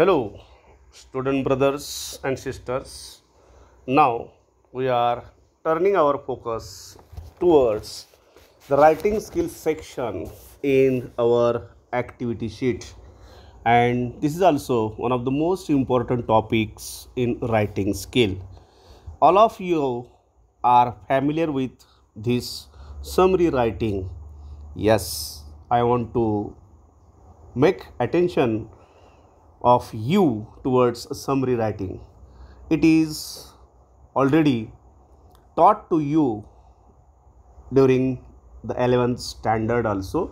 Hello, student brothers and sisters. Now we are turning our focus towards the writing skills section in our activity sheet. And this is also one of the most important topics in writing skill. All of you are familiar with this summary writing. Yes, I want to make attention of you towards summary writing. It is already taught to you during the 11th standard also.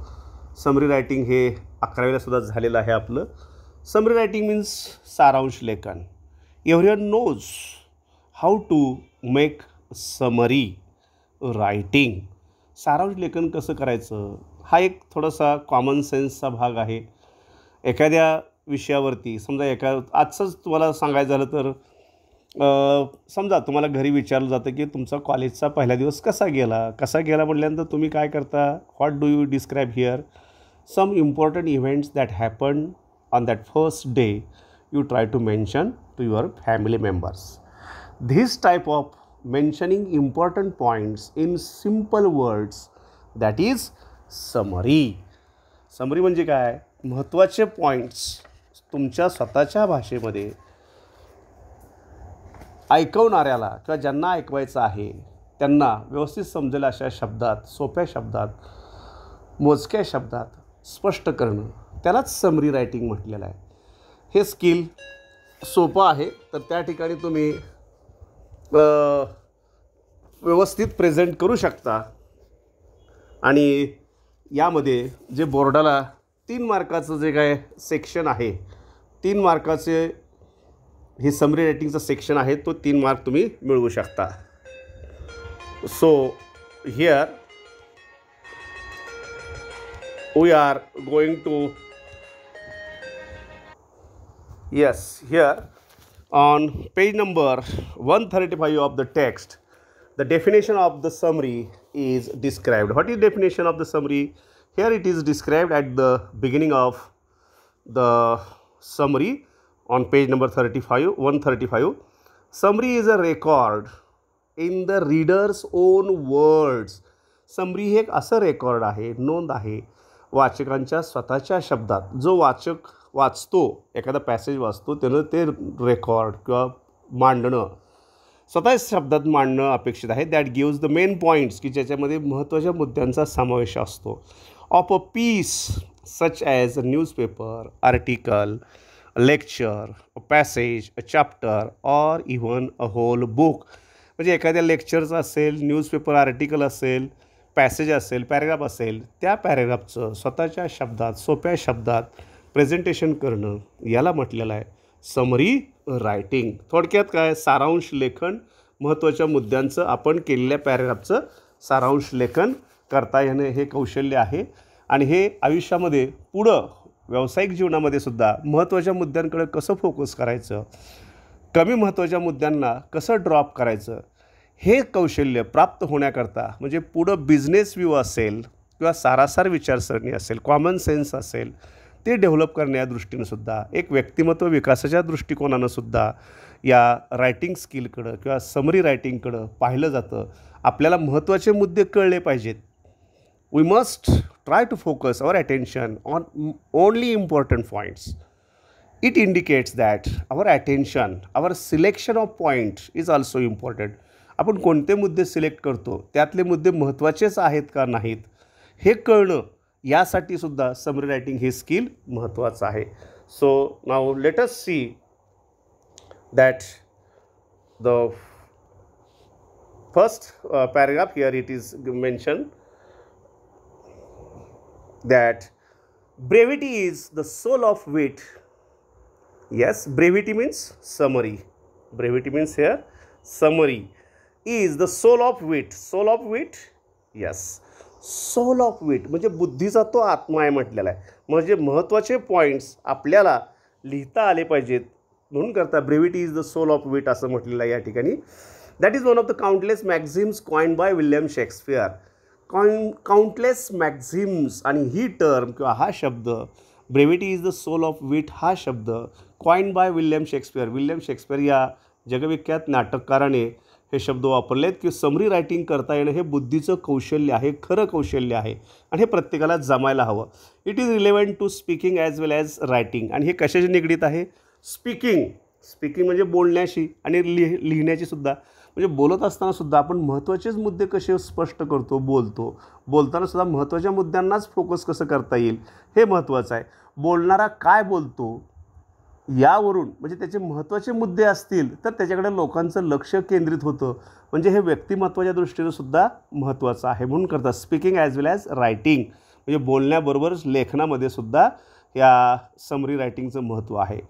Summary writing हे अकरावीलासुद्धा सुद्धा झालेलं आहे आपलं summary writing means सारांश लेखन everyone knows how to make summary writing सारांश लेखन कसं करायचं हा एक थोडासा कॉमन सेन्सचा भाग आहे एखाद्या विषयावरती समजा एका आजचंच तुम्हाला सांगायचं झालं तर समजा तुम्हाला घरी विचारलं जातं की तुमचा कॉलेजचा पहिला दिवस कसा गेला कसा गेला म्हटल्यानंतर तुम्ही काय करता what do you describe here some important events that happen on that first day you try to mention to your family members this type of mentioning important points in simple words that is summary summary म्हणजे काय महत्त्वाचे points तुमच्या स्वतःच्या भाषेमध्ये ऐकवणाऱ्याला किंवा ज्यांना ऐकवायचं आहे त्यांना व्यवस्थित समजेल अशा शब्दात सोप्या शब्दात मोजक्या शब्दात स्पष्ट करणं त्यालाच समरी रायटिंग म्हटलेलं आहे हे स्किल सोपं आहे तर त्या ठिकाणी तुम्ही व्यवस्थित प्रेझेंट करू शकता आणि यामध्ये जे बोर्डाला तीन मार्काचं जे काय सेक्शन आहे तीन मार्काचे हे समरी रायटिंगचं सेक्शन आहे तो तीन मार्क तुम्ही मिळवू शकता so here we are going to yes here on page number one thirty five of the text the definition of the summary is described what is definition of the summary here it is described at the beginning of the summary on page number 35, 135. Summary is a record in the reader's own words. Summary हे एक असं record आहे नोंद आहे वाचकांच्या स्वतःच्या शब्दात जो वाचक वाचतो एखादा पॅसेज वाचतो त्यानं ते रेकॉर्ड किंवा मांडणं स्वतः शब्दात मांडणं अपेक्षित आहे that gives the main points की ज्याच्यामध्ये महत्त्वाच्या मुद्द्यांचा समावेश असतो of a piece such as a newspaper, article, a lecture, a passage, a chapter, or even a whole book. म्हणजे एखाद्या लेक्चरचं असेल न्यूजपेपर आर्टिकल असेल पॅसेज असेल पॅरेग्राफ असेल त्या पॅरेग्राफचं स्वतःच्या शब्दात सोप्या शब्दात प्रेझेंटेशन करणं याला म्हटलेलं आहे समरी रायटिंग थोडक्यात काय सारांश लेखन महत्त्वाच्या मुद्द्यांचं आपण केलेल्या पॅरेग्राफचं सारांश लेखन करता येणं हे कौशल्य आहे आणि हे आयुष्यामध्ये पुढं व्यावसायिक जीवनामध्ये सुद्धा महत्त्वाच्या मुद्द्यांकडे कसं फोकस करायचं कमी महत्त्वाच्या मुद्द्यांना कसं ड्रॉप करायचं हे कौशल्य प्राप्त होण्याकरता म्हणजे पुढं बिझनेस व्ह्यू असेल किंवा सारासार विचारसरणी असेल कॉमन सेन्स असेल ते डेव्हलप करण्या दृष्टीनं सुद्धा एक व्यक्तिमत्व विकासाच्या दृष्टिकोनानंसुद्धा सुद्धा या रायटिंग स्किलकडं किंवा समरी रायटिंगकडं पाहिलं जातं आपल्याला महत्त्वाचे मुद्दे कळले पाहिजेत we must try to focus our attention on only important points. It indicates that our attention, our selection of point is also important. आपण कोणते मुद्दे सिलेक्ट करतो त्यातले मुद्दे महत्त्वाचेच आहेत का नाहीत हे कळणं यासाठी सुद्धा समरी रायटिंग हे स्किल महत्त्वाचं आहे so now us see that the first paragraph here it is mentioned. that brevity is the soul of wit. Yes, brevity means summary. Brevity means here summary is the soul of wit. Soul of wit? Yes. Soul of wit म्हणजे बुद्धीचा तो आत्मा आहे म्हटलेला आहे म्हणजे महत्त्वाचे points आपल्याला लिहिता आले पाहिजेत म्हणून करता brevity is the soul of wit असं म्हटलेलं आहे या ठिकाणी that is one of the countless maxims coin by William Shakespeare count countless maxims आणि ही टर्म किंवा हा शब्द brevity is the soul of wit हा शब्द coin by William Shakespeare William Shakespeare या जगविख्यात नाटककाराने हे शब्द वापरलेत की समरी रायटिंग करता येणं हे बुद्धीचं कौशल्य आहे खरं कौशल्य आहे आणि हे प्रत्येकाला जमायला हवं it is relevant to speaking as well as writing आणि हे कशाशी निगडीत आहे स्पीकिंग स्पीकिंग म्हणजे बोलण्याशी आणि लिह लिहिण्याची सुद्धा म्हणजे बोलत असताना सुद्धा आपण महत्त्वाचेच मुद्दे कसे स्पष्ट करतो बोलतो बोलताना सुद्धा महत्त्वाच्या मुद्द्यांनाच फोकस कसं करता येईल हे महत्त्वाचं आहे बोलणारा काय बोलतो यावरून म्हणजे त्याचे महत्त्वाचे मुद्दे असतील तर त्याच्याकडे लोकांचं लक्ष केंद्रित होतं म्हणजे हे व्यक्तिमत्त्वाच्या दृष्टीनं सुद्धा महत्त्वाचं आहे म्हणून करतात speaking as well as writing म्हणजे बोलण्याबरोबरच लेखनामध्ये सुद्धा या समरी रायटिंगचं महत्त्व आहे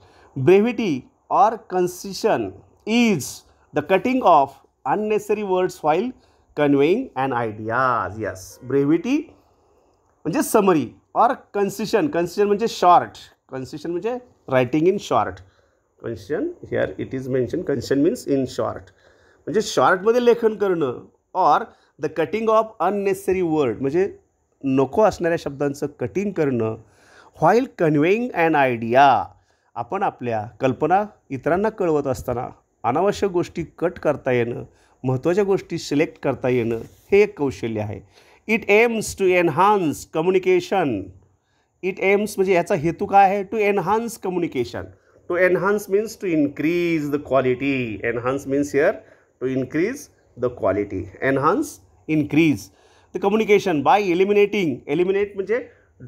brevity or concision is the cutting of unnecessary words while conveying and ideas yes brevity म्हणजे समरी ऑर कन्सिशन कन्सिशन म्हणजे शॉर्ट कन्सिशन म्हणजे writing in short concision here it is mention concision means in short म्हणजे शॉर्टमध्ये लेखन करणं or the cutting of unnecessary word म्हणजे नको असणाऱ्या शब्दांचं कटिंग करणं व्हाईल कन्वेईंग अँड आयडिया आपण आपल्या कल्पना इतरांना कळवत असताना अनावश्यक गोष्टी कट करता येणं महत्त्वाच्या गोष्टी सिलेक्ट करता येणं हे एक कौशल्य आहे it aims to enhance communication it aims म्हणजे याचा हेतू काय आहे to enhance communication to enhance means to increase the quality enhance means here to increase the quality enhance increase the communication by eliminating eliminate म्हणजे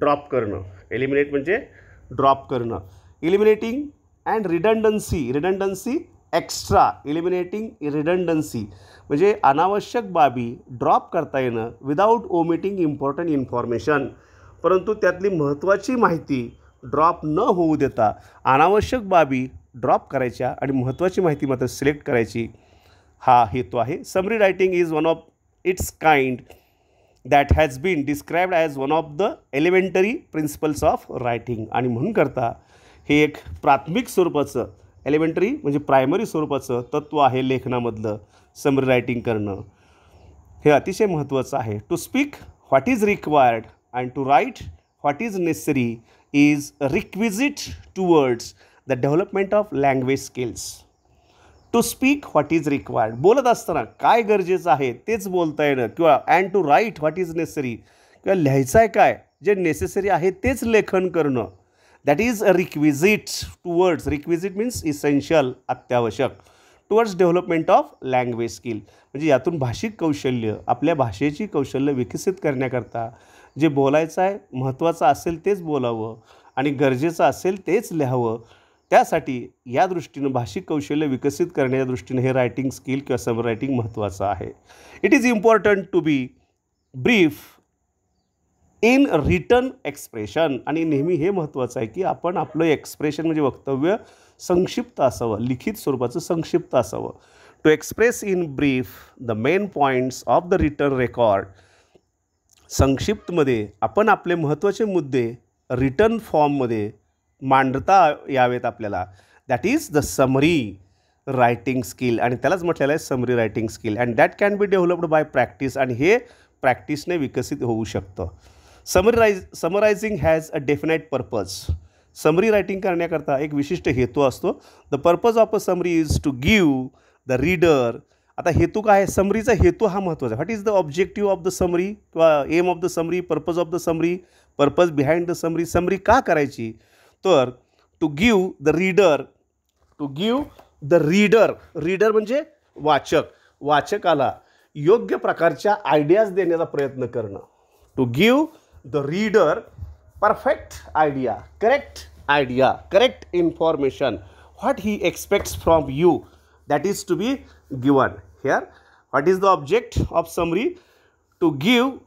drop करणं eliminate म्हणजे drop करणं eliminating and redundancy redundancy extra eliminating redundancy म्हणजे अनावश्यक बाबी drop करता येणं without omitting important information परंतु त्यातली महत्त्वाची माहिती ड्रॉप न होऊ देता अनावश्यक बाबी ड्रॉप करायच्या आणि महत्त्वाची माहिती मात्र सिलेक्ट करायची हा हेतू आहे summary writing is one of its kind that has been described as one of the elementary principles of writing आणि म्हणून करता हे एक प्राथमिक स्वरूपाचं एलिमेंटरी म्हणजे प्रायमरी स्वरूपाचं तत्व आहे लेखनामधलं समरी रायटिंग करणं हे अतिशय महत्त्वाचं आहे to speak what is required and to write what is necessary is requisite towards the development of language skills to speak what is required बोलत असताना काय गरजेचं आहे तेच बोलता येणं किंवा and to write what is necessary किंवा लिहायचं आहे काय जे नेसेसरी आहे तेच लेखन करणं that is a requisite towards requisite means essential अत्यावश्यक towards development of language skill म्हणजे यातून भाषिक कौशल्य आपल्या भाषेची कौशल्य विकसित करण्याकरता जे बोलायचं आहे महत्त्वाचं असेल तेच बोलावं आणि गरजेचं असेल तेच लिहावं त्यासाठी या दृष्टीनं भाषिक कौशल्य विकसित करण्याच्या दृष्टीनं हे रायटिंग स्किल किंवा सबरायटिंग महत्त्वाचं आहे it is important to be brief in written expression आणि नेहमी हे महत्त्वाचं आहे की आपण आपलं एक्सप्रेशन म्हणजे वक्तव्य संक्षिप्त असावं लिखित स्वरूपाचं संक्षिप्त असावं to express in brief the main points of the written record संक्षिप्तमध्ये आपण आपले महत्त्वाचे मुद्दे रिटर्न फॉर्ममध्ये मांडता यावेत आपल्याला that is the summary writing skill आणि त्यालाच म्हटलेलं आहे summary writing skill and that can be developed by practice आणि हे प्रॅक्टिसने विकसित होऊ शकतं summarise summarising has a definite purpose summary writing करण्याकरता एक विशिष्ट हेतू असतो the purpose of a summary is to give the reader आता हेतू काय आहे समरीचा हेतू हा महत्त्वाचा what is the objective of the summary किंवा aim of the summary purpose of the summary purpose behind the summary summary का करायची तर to give the reader to give the reader reader म्हणजे वाचक वाचकाला योग्य प्रकारच्या आयडियाज देण्याचा प्रयत्न करणं to give the reader perfect idea, correct idea, correct information, what he expects from you that is to be given here. What is the object of summary? To give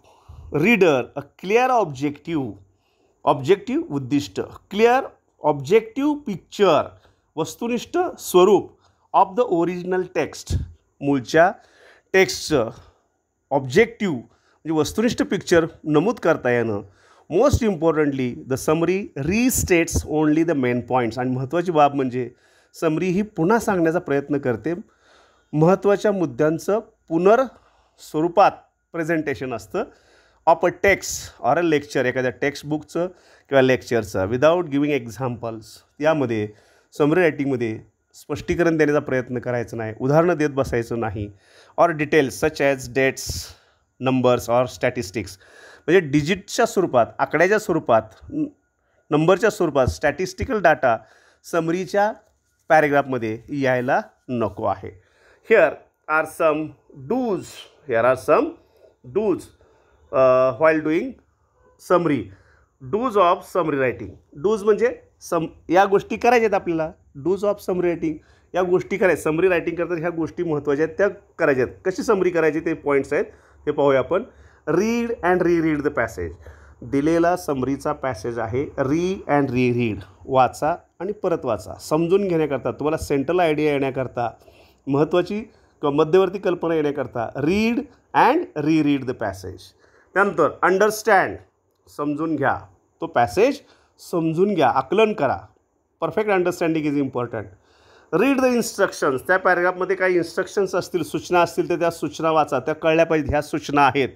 reader a clear objective, objective Uddishta, clear objective picture, वस्तुनिष्ठ swarup of the original text. Mulcha text objective. म्हणजे वस्तुनिष्ठ picture नमूद करता येणं most importantly the summary restates only the main points आणि महत्त्वाची बाब म्हणजे समरी ही पुन्हा सांगण्याचा प्रयत्न करते महत्त्वाच्या मुद्द्यांचं पुनर्स्वरूपात स्वरूपात प्रेझेंटेशन असतं of a text or a lecture एखाद्या टेक्स्टबुकचं किंवा लेक्चरचं विदाऊट गिविंग एक्झाम्पल्स यामध्ये समरी रायटिंगमध्ये स्पष्टीकरण देण्याचा प्रयत्न करायचं नाही उदाहरणं देत बसायचं नाही or details such as dates numbers or statistics म्हणजे डिजिटच्या स्वरूपात आकड्याच्या स्वरूपात नंबरच्या स्वरूपात स्टॅटिस्टिकल डाटा समरीच्या पॅरेग्राफमध्ये यायला नको आहे here are some dos here are some dos while doing summary dos of summary writing dos म्हणजे सम या गोष्टी करायच्या आहेत आपल्याला डूज ऑफ समरी रायटिंग या गोष्टी करायच्या समरी रायटिंग करतात ह्या गोष्टी महत्त्वाच्या आहेत त्या करायच्या आहेत कशी समरी करायची ते पॉईंट्स आहेत हे पाहूया आपण read and reread the passage दिलेला समरीचा पॅसेज आहे री अँड री रीड वाचा आणि परत वाचा समजून घेण्याकरता तुम्हाला सेंट्रल आयडिया येण्याकरता महत्त्वाची क मध्यवर्ती कल्पना येण्याकरता read and reread the passage त्यानंतर अंडरस्टँड समजून घ्या तो पॅसेज समजून घ्या आकलन करा perfect understanding is important read the instructions त्या पॅरेग्राफमध्ये काही इन्स्ट्रक्शन्स असतील सूचना असतील तर त्या सूचना वाचा त्या कळल्या पाहिजे ह्या सूचना आहेत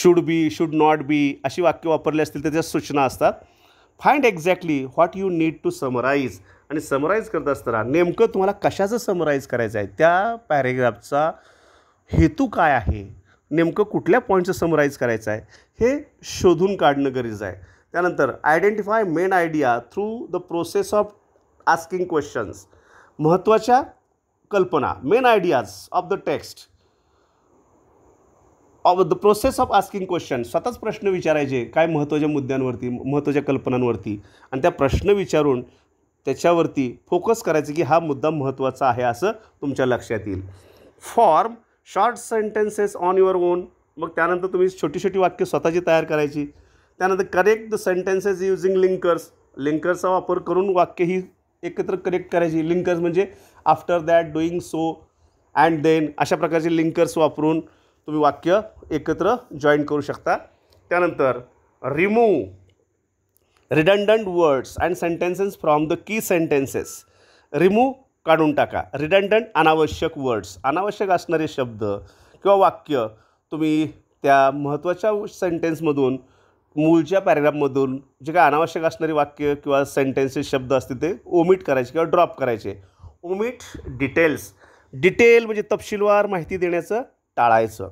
should be should not be अशी वाक्य वापरली असतील तर त्या सूचना असतात find exactly what you need to summarise आणि समराईज करत असताना नेमकं तुम्हाला कशाचं समराईज करायचं आहे त्या पॅरेग्राफचा हेतू काय आहे नेमकं कुठल्या पॉईंटचं समराईज करायचं आहे हे शोधून काढणं गरजेचं आहे त्यानंतर identify main idea through the process of asking questions महत्त्वाच्या कल्पना main ideas of the text of the process of asking question स्वतःच प्रश्न विचारायचे काय महत्त्वाच्या मुद्द्यांवरती महत्त्वाच्या कल्पनांवरती आणि त्या प्रश्न विचारून त्याच्यावरती फोकस करायचं की हा मुद्दा महत्त्वाचा आहे असं तुमच्या लक्षात येईल form short sentences on your own मग त्यानंतर तुम्ही छोटी छोटी वाक्य स्वतःची तयार करायची त्यानंतर correct the sentences using linkers लिंकर्सचा वापर करून वाक्य ही एकत्र कनेक्ट करायची लिंकर्स म्हणजे after that doing so and then अशा प्रकारचे लिंकर्स वापरून तुम्ही वाक्य एकत्र जॉईन करू शकता त्यानंतर remove redundant words and sentences from the key sentences remove काढून टाका रिडंडंट अनावश्यक वर्ड्स अनावश्यक असणारे शब्द किंवा वाक्य तुम्ही त्या महत्त्वाच्या सेंटेन्समधून मूळच्या पॅरेग्राफमधून जे काय अनावश्यक असणारी वाक्य किंवा सेंटेन्सेस शब्द असतील ते ओमिट करायचे किंवा ड्रॉप करायचे ओमिट डिटेल्स डिटेल म्हणजे तपशीलवार माहिती देण्याचं टाळायचं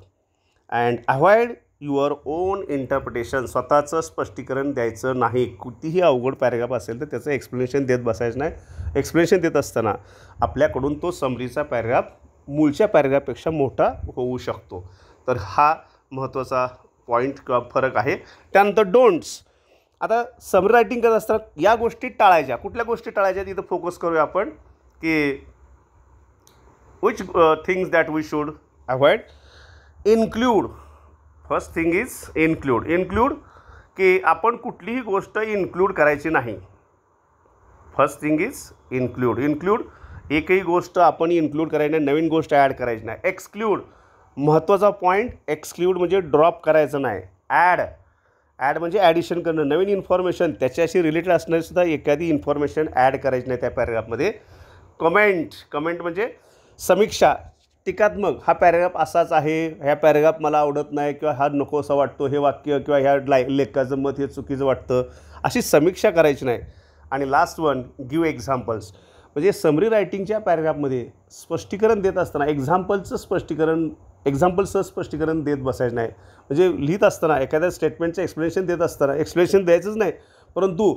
and avoid your own interpretation स्वतःचं स्पष्टीकरण द्यायचं नाही कितीही अवघड पॅरेग्राफ असेल तर त्याचं एक्सप्लेनेशन देत बसायचं नाही एक्सप्लेनेशन देत असताना आपल्याकडून तो समरीचा पॅरेग्राफ मूळच्या पॅरेग्राफपेक्षा मोठा होऊ शकतो तर हा महत्त्वाचा पॉईंट किंवा फरक आहे त्यानंतर डोंट्स आता समर रायटिंग करत असताना या गोष्टी टाळायच्या कुठल्या गोष्टी टाळायच्या तिथं फोकस करूया आपण की which things that we should avoid include first thing is include include की आपण कुठलीही गोष्ट इन्क्लूड करायची नाही first thing is include include एकही गोष्ट आपण इन्क्लूड करायची नाही नवीन गोष्ट ॲड करायची नाही एक्सक्लूड महत्त्वाचा पॉईंट एक्सक्ल्यूड म्हणजे ड्रॉप करायचं नाही ॲड ॲड म्हणजे ॲडिशन करणं नवीन इन्फॉर्मेशन त्याच्याशी रिलेटेड असणारीसुद्धा एखादी इन्फॉर्मेशन ॲड करायची नाही त्या पॅरेग्राफमध्ये कमेंट कमेंट म्हणजे समीक्षा टीकात्मक हा पॅरेग्राफ असाच आहे ह्या पॅरेग्राफ मला आवडत नाही किंवा हा नकोसा वाटतो हे वाक्य किंवा ह्या लाय लेखाचं मत हे चुकीचं वाटतं अशी समीक्षा करायची नाही आणि लास्ट वन गिव एक्झाम्पल्स म्हणजे समरी रायटिंगच्या पॅरेग्राफमध्ये स्पष्टीकरण देत असताना एक्झाम्पलचं स्पष्टीकरण एक्झाम्पल स्पष्टीकरण देत बसायचं नाही म्हणजे लिहित असताना एखाद्या स्टेटमेंटचं एक्सप्लेनेशन देत असताना एक्सप्लेनेशन द्यायचंच नाही परंतु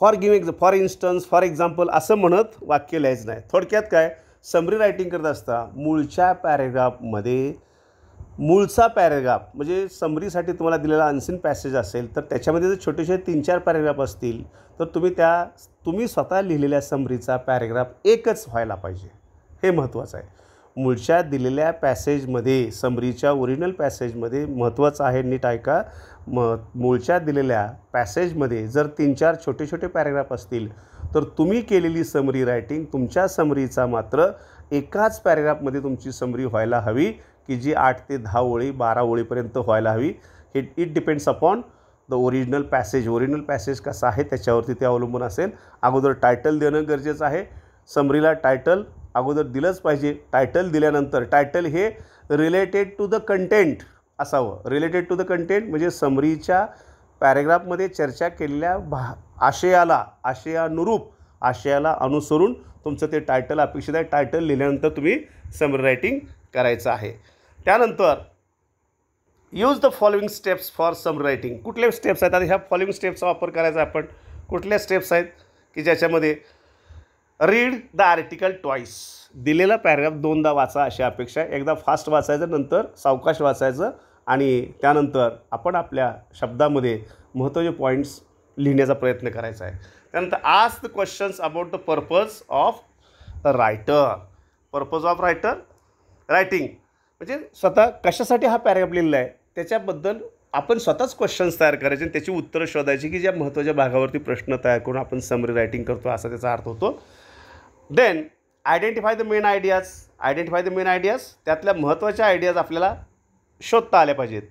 for give ex for instance for example असं म्हणत वाक्य लिहायचं नाही थोडक्यात काय समरी रायटिंग करत असता मूळच्या पॅरेग्राफमध्ये मूळचा पॅरेग्राफ म्हणजे समरीसाठी तुम्हाला दिलेला अनसिन पॅसेज असेल तर त्याच्यामध्ये जर छोटेसे तीन चार पॅरेग्राफ असतील तर तुम्ही त्या तुम्ही स्वतः लिहिलेल्या समरीचा पॅरेग्राफ एकच व्हायला पाहिजे हे महत्त्वाचं आहे मुळच्या दिलेल्या पॅसेजमध्ये समरीच्या ओरिजिनल पॅसेजमध्ये महत्त्वाचं आहे नीट ऐका म मूळच्या दिलेल्या पॅसेजमध्ये जर तीन चार छोटे छोटे पॅरेग्राफ असतील तर तुम्ही केलेली समरी रायटिंग तुमच्या समरीचा मात्र एकाच पॅरेग्राफमध्ये तुमची समरी व्हायला हवी की जी आठ ते दहा ओळी बारा ओळीपर्यंत व्हायला हवी हे it depends upon the original passage original passage कसा आहे त्याच्यावरती ते अवलंबून असेल अगोदर टायटल देणं गरजेचं आहे समरीला टायटल अगोदर दिलंच पाहिजे टायटल दिल्यानंतर टायटल हे रिलेटेड टू द कंटेंट असावं रिलेटेड टू द कंटेंट म्हणजे समरीच्या पॅरेग्राफमध्ये चर्चा केलेल्या भा आशयाला आशयानुरूप आशयाला अनुसरून तुमचं ते टायटल अपेक्षित आहे टायटल लिहिल्यानंतर तुम्ही समरी रायटिंग करायचं आहे त्यानंतर use the following steps for summary writing कुठले स्टेप्स आहेत आता ह्या फॉलोइंग स्टेप्सचा वापर करायचा आपण कुठल्या स्टेप्स आहेत की ज्याच्यामध्ये रीड द आर्टिकल टॉईस दिलेला पॅराग्राफ दोनदा वाचा अशी अपेक्षा आहे एकदा फास्ट वाचायचं नंतर सावकाश वाचायचं आणि त्यानंतर आपण आपल्या शब्दामध्ये महत्त्वाचे पॉईंट्स लिहिण्याचा प्रयत्न करायचा आहे त्यानंतर ask the questions about the purpose of writer purpose of writer writing म्हणजे स्वतः कशासाठी हा पॅराग्राफ लिहिलेला आहे त्याच्याबद्दल आपण स्वतःच क्वेश्चन्स तयार करायचे आणि त्याची उत्तरं शोधायची की ज्या महत्त्वाच्या भागावरती प्रश्न तयार करून आपण समरी रायटिंग करतो असा त्याचा अर्थ होतो then identify the main ideas identify the main ideas त्यातल्या महत्त्वाच्या आयडियाज आपल्याला शोधता आल्या पाहिजेत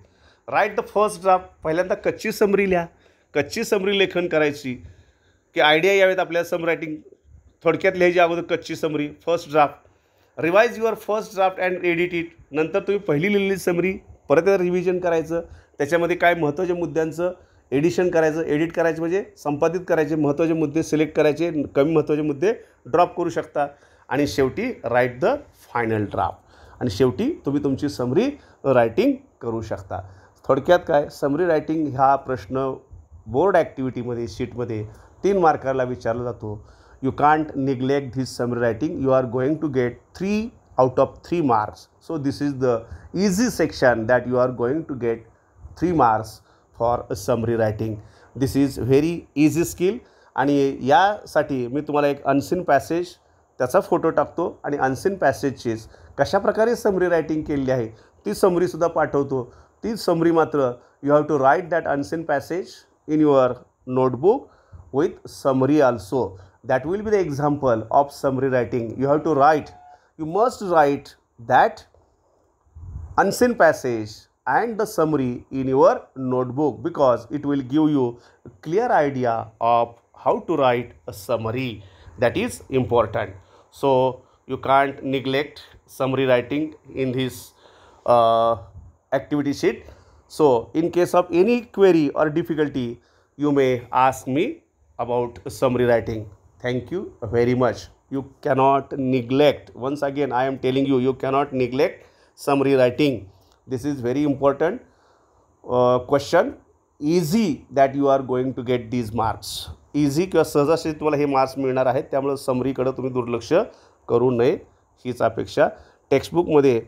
राईट द फर्स्ट ड्राफ्ट पहिल्यांदा कच्ची समरी लिहा कच्ची समरी लेखन करायची की आयडिया यावेत आपल्याला सम रायटिंग थोडक्यात लिहायची अगोदर कच्ची summary first draft revise your first draft and edit it नंतर तुम्ही पहिली लिहिलेली समरी परत रिव्हिजन करायचं त्याच्यामध्ये काय महत्त्वाच्या मुद्द्यांचं एडिशन करायचं एडिट करायचं म्हणजे संपादित करायचे महत्त्वाचे मुद्दे सिलेक्ट करायचे कमी महत्त्वाचे मुद्दे ड्रॉप करू शकता आणि शेवटी राईट द फायनल ड्राफ्ट आणि शेवटी तुम्ही तुमची समरी रायटिंग करू शकता थोडक्यात काय समरी रायटिंग हा प्रश्न बोर्ड ॲक्टिव्हिटीमध्ये शीटमध्ये तीन मार्काला विचारला जातो you can't neglect this summary writing you are going to get three out of three marks so this is the easy section that you are going to get three marks for summary writing this is very easy skill आणि यासाठी मी तुम्हाला एक unseen passage त्याचा photo टाकतो आणि unseen पॅसेजचीच कशाप्रकारे summary writing केलेली आहे ती समरीसुद्धा पाठवतो ती समरी मात्र you have to write that unseen passage in your notebook with summary also that will be the example of summary writing you have to write you must write that unseen passage and the summary in your notebook because it will give you clear idea of how to write a summary that is important so you can't neglect summary writing in this uh, activity sheet so in case of any query or difficulty you may ask me about summary writing thank you very much you cannot neglect once again i am telling you you cannot neglect summary writing this is very important question easy that you are going to get these marks easy किंवा सहजासहजी तुम्हाला हे marks मिळणार आहेत त्यामुळे समरीकडं तुम्ही दुर्लक्ष करू नये हीच अपेक्षा टेक्स्टबुकमध्ये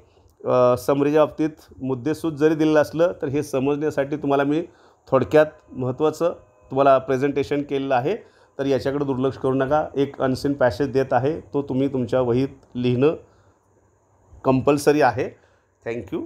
समरीच्या बाबतीत मुद्देसूद जरी दिलेलं असलं तर हे समजण्यासाठी तुम्हाला मी थोडक्यात महत्त्वाचं तुम्हाला प्रेझेंटेशन केलेलं आहे तर याच्याकडे दुर्लक्ष करू नका एक अनसीन पॅसेज देत आहे तो तुम्ही तुमच्या वहीत लिहिणं कंपल्सरी आहे थँक्यू